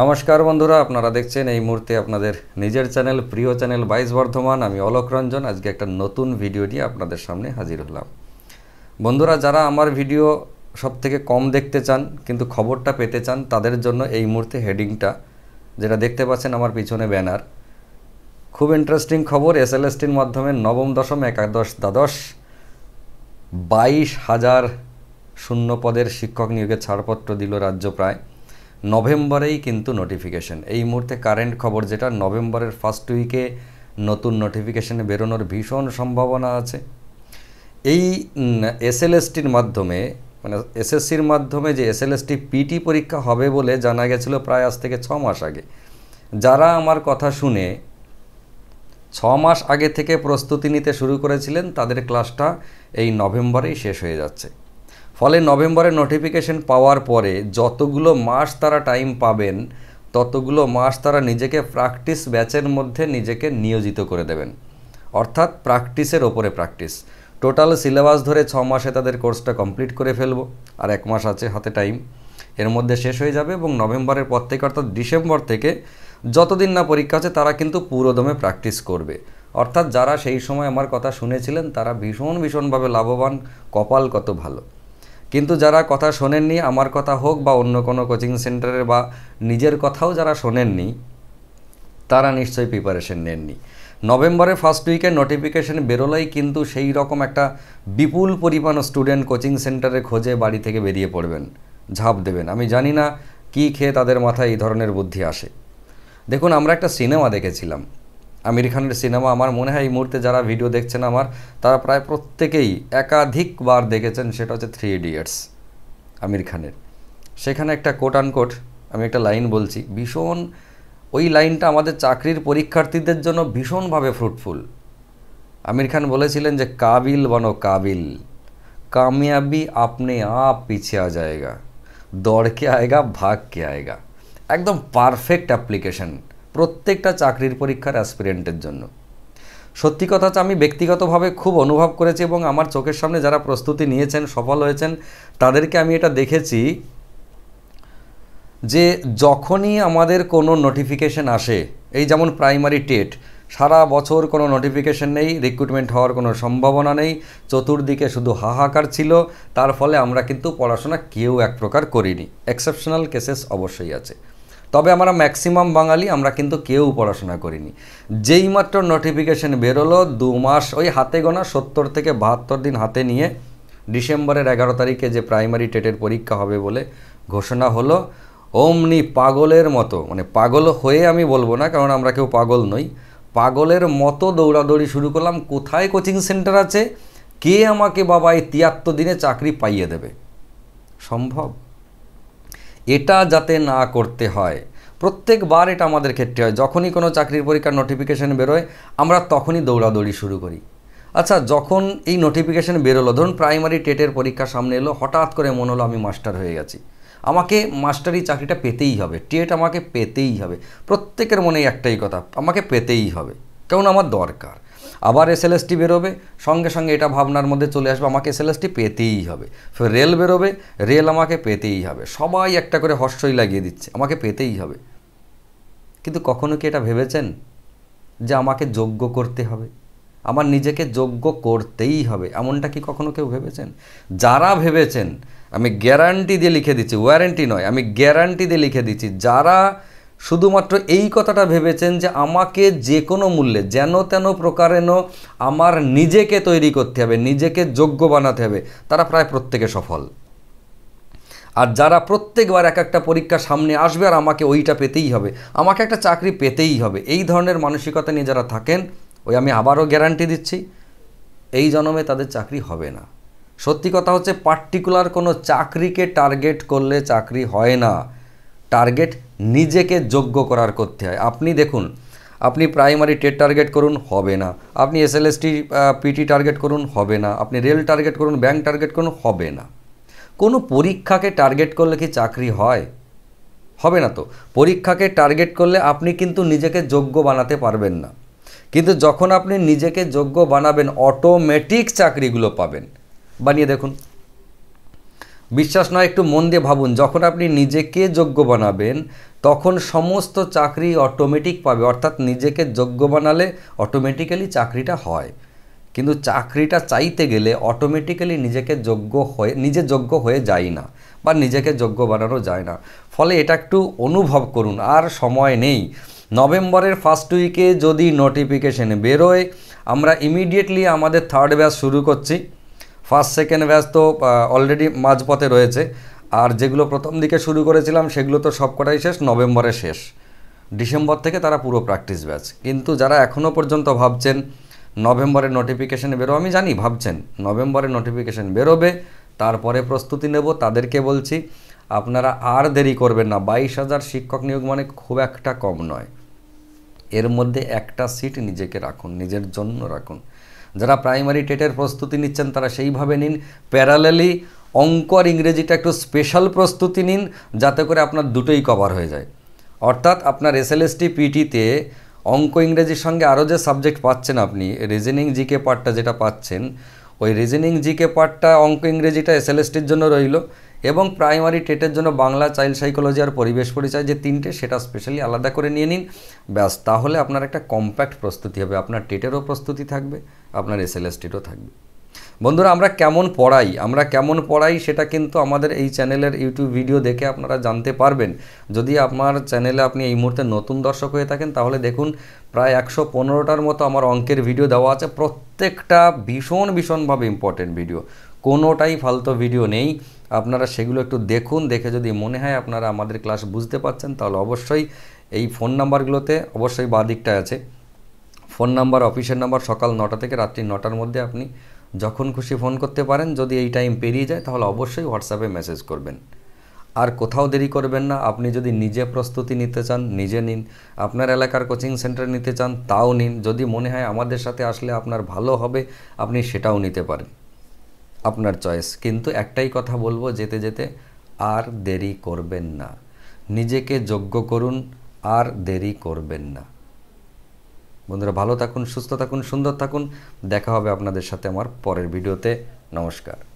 নমস্কার বন্ধুরা আপনারা দেখছেন এই মুহূর্তে আপনাদের নিজের চ্যানেল প্রিয় চ্যানেল বাইশ বর্ধমান আমি অলোক রঞ্জন আজকে একটা নতুন ভিডিও নিয়ে আপনাদের সামনে হাজির হলাম বন্ধুরা যারা আমার ভিডিও সব থেকে কম দেখতে চান কিন্তু খবরটা পেতে চান তাদের জন্য এই মুহূর্তে হেডিংটা যেটা দেখতে পাচ্ছেন আমার পিছনে ব্যানার খুব ইন্টারেস্টিং খবর এস এল এসটির মাধ্যমে নবম দশম একাদশ দ্বাদশ বাইশ হাজার শূন্য পদের শিক্ষক নিয়োগের ছাড়পত্র দিল রাজ্য প্রায় নভেম্বরেই কিন্তু নোটিফিকেশন এই মুহূর্তে কারেন্ট খবর যেটা নভেম্বরের ফার্স্ট উইকে নতুন নোটিফিকেশানে বেরোনোর ভীষণ সম্ভাবনা আছে এই এসএলএসটির মাধ্যমে মানে এসএসসির মাধ্যমে যে এসএলএসটি পিটি পরীক্ষা হবে বলে জানা গেছিল প্রায় আজ থেকে ছ মাস আগে যারা আমার কথা শুনে ছ মাস আগে থেকে প্রস্তুতি নিতে শুরু করেছিলেন তাদের ক্লাসটা এই নভেম্বরেই শেষ হয়ে যাচ্ছে ফলে নভেম্বরের নোটিফিকেশন পাওয়ার পরে যতগুলো মাস তারা টাইম পাবেন ততগুলো মাস তারা নিজেকে প্র্যাকটিস ব্যাচের মধ্যে নিজেকে নিয়োজিত করে দেবেন অর্থাৎ প্র্যাকটিসের ওপরে প্র্যাকটিস টোটাল সিলেবাস ধরে ছ মাসে তাদের কোর্সটা কমপ্লিট করে ফেলব আর এক মাস আছে হাতে টাইম এর মধ্যে শেষ হয়ে যাবে এবং নভেম্বরের পর থেকে অর্থাৎ ডিসেম্বর থেকে যতদিন না পরীক্ষা আছে তারা কিন্তু পুরোদমে প্র্যাকটিস করবে অর্থাৎ যারা সেই সময় আমার কথা শুনেছিলেন তারা ভীষণ ভীষণভাবে লাভবান কপাল কত ভালো কিন্তু যারা কথা শোনেননি আমার কথা হোক বা অন্য কোনো কোচিং সেন্টারে বা নিজের কথাও যারা শোনেননি তারা নিশ্চয়ই প্রিপারেশন নেননি নভেম্বরে ফার্স্ট উইকে নোটিফিকেশন বেরোলেই কিন্তু সেই রকম একটা বিপুল পরিমাণ স্টুডেন্ট কোচিং সেন্টারে খোঁজে বাড়ি থেকে বেরিয়ে পড়বেন ঝাঁপ দেবেন আমি জানি না কি খেয়ে তাদের মাথায় এই ধরনের বুদ্ধি আসে দেখুন আমরা একটা সিনেমা দেখেছিলাম আমির খানের সিনেমা আমার মনে হয় এই মুহূর্তে যারা ভিডিও দেখছেন আমার তারা প্রায় প্রত্যেকেই একাধিকবার দেখেছেন সেটা হচ্ছে থ্রি ইডিয়েটস আমির খানের সেখানে একটা কোট আনকোট আমি একটা লাইন বলছি ভীষণ ওই লাইনটা আমাদের চাকরির পরীক্ষার্থীদের জন্য ভীষণভাবে ফ্রুটফুল আমির খান বলেছিলেন যে কাবিল বানো কাবিল কামিয়াবি আপনি আপ পিছিয়ে যায়গা দৌড় কে আয়গা ভাগ কে আয়গা একদম পারফেক্ট অ্যাপ্লিকেশন প্রত্যেকটা চাকরির পরীক্ষার অ্যাসপিরেন্টের জন্য সত্যি কথা হচ্ছে আমি ব্যক্তিগতভাবে খুব অনুভব করেছি এবং আমার চোখের সামনে যারা প্রস্তুতি নিয়েছেন সফল হয়েছেন তাদেরকে আমি এটা দেখেছি যে যখনই আমাদের কোনো নোটিফিকেশন আসে এই যেমন প্রাইমারি টেট সারা বছর কোনো নোটিফিকেশন নেই রিক্রুটমেন্ট হওয়ার কোনো সম্ভাবনা নেই চতুর্দিকে শুধু হাহাকার ছিল তার ফলে আমরা কিন্তু পড়াশোনা কেউ এক প্রকার করিনি এক্সেপশনাল কেসেস অবশ্যই আছে তবে আমরা ম্যাক্সিমাম বাঙালি আমরা কিন্তু কেউ পড়াশোনা করিনি যেই মাত্র নোটিফিকেশন বেরোলো দু মাস ওই হাতে গোনা সত্তর থেকে বাহাত্তর দিন হাতে নিয়ে ডিসেম্বরের এগারো তারিখে যে প্রাইমারি টেটের পরীক্ষা হবে বলে ঘোষণা হলো অমনি পাগলের মতো মানে পাগল হয়ে আমি বলবো না কারণ আমরা কেউ পাগল নই পাগলের মতো দৌড়াদৌড়ি শুরু করলাম কোথায় কোচিং সেন্টার আছে কে আমাকে বাবা এই তিয়াত্তর দিনে চাকরি পাইয়ে দেবে সম্ভব এটা যাতে না করতে হয় প্রত্যেকবার এটা আমাদের ক্ষেত্রে হয় যখনই কোনো চাকরির পরীক্ষার নোটিফিকেশান বেরোয় আমরা তখনই দৌড়াদৌড়ি শুরু করি আচ্ছা যখন এই নোটিফিকেশান বেরোলো ধরুন প্রাইমারি টেটের পরীক্ষা সামনে এলো হঠাৎ করে মনে হলো আমি মাস্টার হয়ে গেছি আমাকে মাস্টারি চাকরিটা পেতেই হবে টেট আমাকে পেতেই হবে প্রত্যেকের মনে একটাই কথা আমাকে পেতেই হবে কারণ আমার দরকার আবার এস এলএসটি বেরোবে সঙ্গে সঙ্গে এটা ভাবনার মধ্যে চলে আসবে আমাকে এস এলএসটি পেতেই হবে ফের রেল বেরোবে রেল আমাকে পেতেই হবে সবাই একটা করে হর্ষই লাগিয়ে দিচ্ছে আমাকে পেতেই হবে কিন্তু কখনো কি এটা ভেবেছেন যে আমাকে যোগ্য করতে হবে আমার নিজেকে যোগ্য করতেই হবে এমনটা কি কখনো কেউ ভেবেছেন যারা ভেবেছেন আমি গ্যারান্টি দিয়ে লিখে দিচ্ছি ওয়ারেন্টি নয় আমি গ্যারান্টি দিয়ে লিখে দিচ্ছি যারা শুধুমাত্র এই কথাটা ভেবেছেন যে আমাকে যে কোনো মূল্যে যেন তেন প্রকারেণ আমার নিজেকে তৈরি করতে হবে নিজেকে যোগ্য বানাতে হবে তারা প্রায় প্রত্যেকে সফল আর যারা প্রত্যেকবার এক একটা পরীক্ষা সামনে আসবে আর আমাকে ওইটা পেতেই হবে আমাকে একটা চাকরি পেতেই হবে এই ধরনের মানসিকতা নিয়ে যারা থাকেন ওই আমি আবারও গ্যারান্টি দিচ্ছি এই জন্মে তাদের চাকরি হবে না সত্যি কথা হচ্ছে পার্টিকুলার কোনো চাকরিকে টার্গেট করলে চাকরি হয় না টার্গেট নিজেকে যোগ্য করার করতে হয় আপনি দেখুন আপনি প্রাইমারি টেট টার্গেট করুন হবে না আপনি এস এসএলএসটি পিটি টার্গেট করুন হবে না আপনি রেল টার্গেট করুন ব্যাংক টার্গেট করুন হবে না কোনো পরীক্ষাকে টার্গেট করলে কি চাকরি হয় হবে না তো পরীক্ষাকে টার্গেট করলে আপনি কিন্তু নিজেকে যোগ্য বানাতে পারবেন না কিন্তু যখন আপনি নিজেকে যোগ্য বানাবেন অটোমেটিক চাকরিগুলো পাবেন বানিয়ে দেখুন বিশ্বাস নয় একটু মন দিয়ে ভাবুন যখন আপনি নিজেকে যোগ্য বানাবেন তখন সমস্ত চাকরি অটোমেটিক পাবে অর্থাৎ নিজেকে যোগ্য বানালে অটোমেটিক্যালি চাকরিটা হয় কিন্তু চাকরিটা চাইতে গেলে অটোমেটিক্যালি নিজেকে যোগ্য হয়ে নিজে যোগ্য হয়ে যায় না বা নিজেকে যোগ্য বানানো যায় না ফলে এটা একটু অনুভব করুন আর সময় নেই নভেম্বরের ফার্স্ট উইকে যদি নোটিফিকেশন বেরোয় আমরা ইমিডিয়েটলি আমাদের থার্ড ব্যাচ শুরু করছি ফার্স্ট সেকেন্ড ব্যাচ তো অলরেডি মাঝপথে রয়েছে আর যেগুলো প্রথম দিকে শুরু করেছিলাম সেগুলো তো সবকটাই শেষ নভেম্বরে শেষ ডিসেম্বর থেকে তারা পুরো প্র্যাকটিস ব্যাচ কিন্তু যারা এখনও পর্যন্ত ভাবছেন নভেম্বরের নোটিফিকেশান বেরো আমি জানি ভাবছেন নভেম্বরের নোটিফিকেশান বেরোবে তারপরে প্রস্তুতি নেব তাদেরকে বলছি আপনারা আর দেরি করবেন না বাইশ হাজার শিক্ষক নিয়োগ মানে খুব একটা কম নয় এর মধ্যে একটা সিট নিজেকে রাখুন নিজের জন্য রাখুন যারা প্রাইমারি টেটের প্রস্তুতি নিচ্ছেন তারা সেইভাবে নিন প্যারালালি অঙ্ক আর ইংরেজিটা একটু স্পেশাল প্রস্তুতি নিন যাতে করে আপনার দুটোই কভার হয়ে যায় অর্থাৎ আপনার এসএলএসটি পিটিতে অঙ্ক ইংরেজির সঙ্গে আরও যে সাবজেক্ট পাচ্ছেন আপনি রিজেনিং জিকে পার্টটা যেটা পাচ্ছেন ওই রিজেনিং জিকে পার্টটা অঙ্ক ইংরেজিটা এসএলএসটির জন্য রইল এবং প্রাইমারি টেটের জন্য বাংলা চাইল্ড সাইকোলজি আর পরিবেশ পরিচয় যে তিনটে সেটা স্পেশালি আলাদা করে নিয়ে নিন ব্যাস তাহলে আপনার একটা কম্প্যাক্ট প্রস্তুতি হবে আপনার টেটেরও প্রস্তুতি থাকবে আপনার এল থাকবে বন্ধুরা আমরা কেমন পড়াই আমরা কেমন পড়াই সেটা কিন্তু আমাদের এই চ্যানেলের ইউটিউব ভিডিও দেখে আপনারা জানতে পারবেন যদি আমার চ্যানেলে আপনি এই মুহূর্তে নতুন দর্শক হয়ে থাকেন তাহলে দেখুন প্রায় একশো পনেরোটার মতো আমার অঙ্কের ভিডিও দেওয়া আছে প্রত্যেকটা ভীষণ ভীষণভাবে ইম্পর্টেন্ট ভিডিও কোনোটাই ফালতু ভিডিও নেই আপনারা সেগুলো একটু দেখুন দেখে যদি মনে হয় আপনারা আমাদের ক্লাস বুঝতে পাচ্ছেন তাহলে অবশ্যই এই ফোন নাম্বারগুলোতে অবশ্যই বা দিকটায় আছে ফোন নাম্বার অফিসের নাম্বার সকাল নটা থেকে রাত্রি নটার মধ্যে আপনি যখন খুশি ফোন করতে পারেন যদি এই টাইম পেরিয়ে যায় তাহলে অবশ্যই হোয়াটসঅ্যাপে মেসেজ করবেন আর কোথাও দেরি করবেন না আপনি যদি নিজে প্রস্তুতি নিতে চান নিজে নিন আপনার এলাকার কোচিং সেন্টার নিতে চান তাও নিন যদি মনে হয় আমাদের সাথে আসলে আপনার ভালো হবে আপনি সেটাও নিতে পারেন আপনার চয়েস কিন্তু একটাই কথা বলবো যেতে যেতে আর দেরি করবেন না নিজেকে যোগ্য করুন আর দেরি করবেন না বন্ধুরা ভালো থাকুন সুস্থ থাকুন সুন্দর থাকুন দেখা হবে আপনাদের সাথে আমার পরের ভিডিওতে নমস্কার